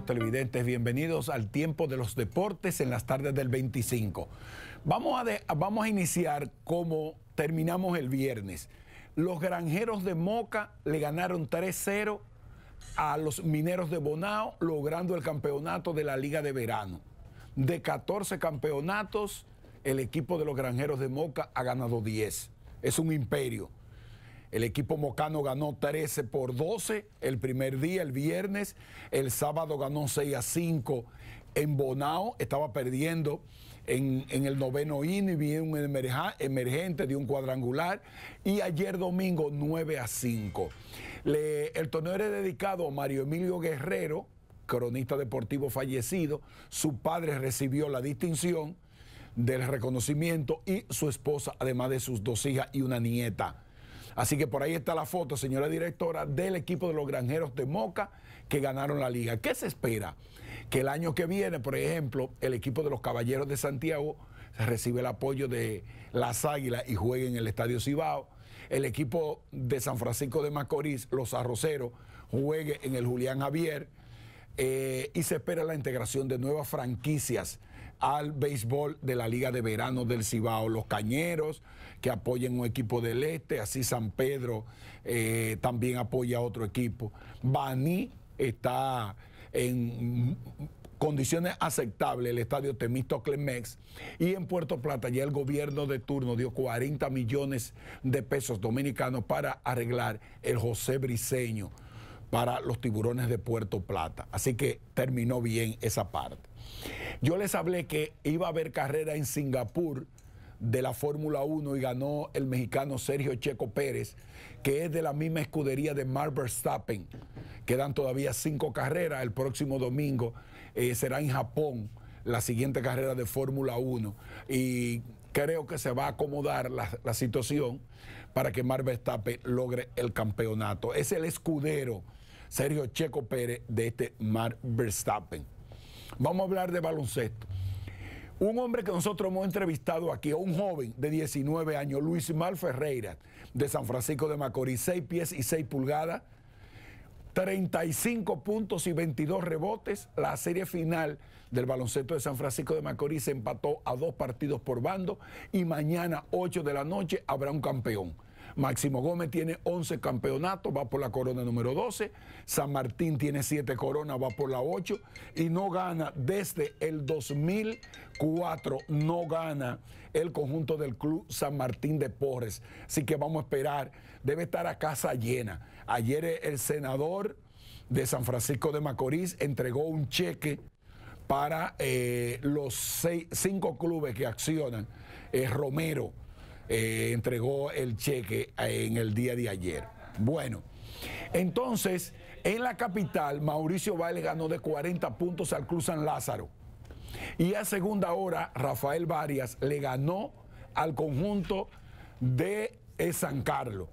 televidentes, bienvenidos al tiempo de los deportes en las tardes del 25. Vamos a, vamos a iniciar como terminamos el viernes. Los granjeros de Moca le ganaron 3-0 a los mineros de Bonao, logrando el campeonato de la Liga de Verano. De 14 campeonatos, el equipo de los granjeros de Moca ha ganado 10. Es un imperio. El equipo mocano ganó 13 por 12 el primer día, el viernes. El sábado ganó 6 a 5 en Bonao. Estaba perdiendo en, el noveno inning. Viene un emergente de un cuadrangular. Y ayer domingo 9 a 5. el torneo era dedicado a Mario Emilio Guerrero, cronista deportivo fallecido. Su padre recibió la distinción del reconocimiento y su esposa, además de sus dos hijas y una nieta. Así que por ahí está la foto, señora directora, del equipo de los granjeros de Moca que ganaron la liga. ¿Qué se espera? Que el año que viene, por ejemplo, el equipo de los Caballeros de Santiago recibe el apoyo de las Águilas y juegue en el Estadio Cibao. El equipo de San Francisco de Macorís, los Arroceros, juegue en el Julián Javier. Eh, y se espera la integración de nuevas franquicias al béisbol de la Liga de Verano del Cibao, los Cañeros, que apoyen un equipo del Este, así San Pedro eh, también apoya a otro equipo. Baní está en condiciones aceptables el estadio Temisto Clemex y en Puerto Plata ya el gobierno de turno dio 40 millones de pesos dominicanos para arreglar el José Briceño para los tiburones de Puerto Plata. Así que terminó bien esa parte. Yo les hablé que iba a haber carrera en Singapur de la Fórmula 1 y ganó el mexicano Sergio Checo Pérez, que es de la misma escudería de Mark Verstappen. Quedan todavía cinco carreras. El próximo domingo eh, será en Japón la siguiente carrera de Fórmula 1. Y creo que se va a acomodar la, situación para que Mark Verstappen logre el campeonato. Es el escudero Sergio Checo Pérez de este Mar Verstappen. Vamos a hablar de baloncesto. Un hombre que nosotros hemos entrevistado aquí, un joven de 19 años, Luis Mal Ferreira, de San Francisco de Macorís, 6 pies y 6 pulgadas, 35 puntos y 22 rebotes. La serie final del baloncesto de San Francisco de Macorís se empató a dos partidos por bando y mañana, 8 de la noche, habrá un campeón. Máximo Gómez tiene 11 campeonatos, va por la corona número 12. San Martín tiene 7 coronas, va por la 8. Y no gana desde el 2004, no gana el conjunto del Club San Martín de Porres. Así que vamos a esperar. Debe estar a casa llena. Ayer el senador de San Francisco de Macorís entregó un cheque para eh, los 5 cinco clubes que accionan. Eh, Romero, eh, entregó el cheque eh, en el día de ayer. Bueno, entonces, en la capital, Mauricio Valle ganó de 40 puntos al Cruz San Lázaro. Y a segunda hora, Rafael Varias le ganó al conjunto de eh, San Carlos.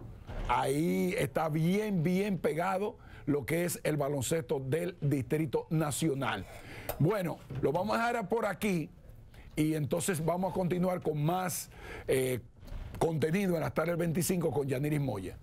Ahí está bien, bien pegado lo que es el baloncesto del Distrito Nacional. Bueno, lo vamos a dejar por aquí y entonces vamos a continuar con más Contenido en Hasta el 25 con Yaniris Moya.